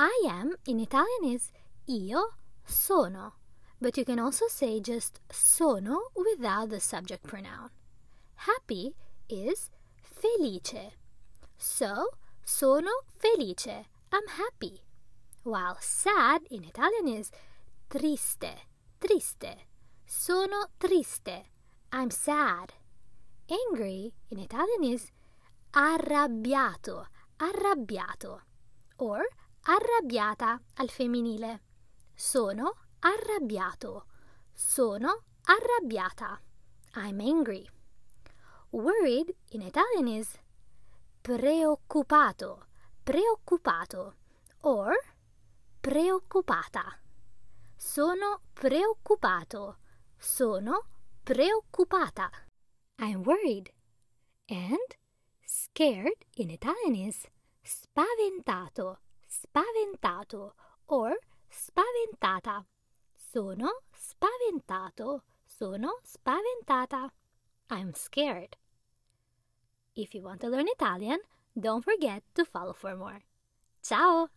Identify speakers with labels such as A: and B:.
A: I am in Italian is io sono, but you can also say just sono without the subject pronoun. Happy is felice. So, sono felice, I'm happy. While sad in Italian is triste, triste. Sono triste, I'm sad. Angry in Italian is arrabbiato, arrabbiato. Or arrabbiata al femminile. Sono arrabbiato. Sono arrabbiata. I'm angry. Worried in Italian is preoccupato, preoccupato or preoccupata. Sono preoccupato. Sono preoccupata. I'm worried. And scared in Italian is spaventato spaventato or spaventata. Sono spaventato. Sono spaventata. I'm scared. If you want to learn Italian, don't forget to follow for more. Ciao!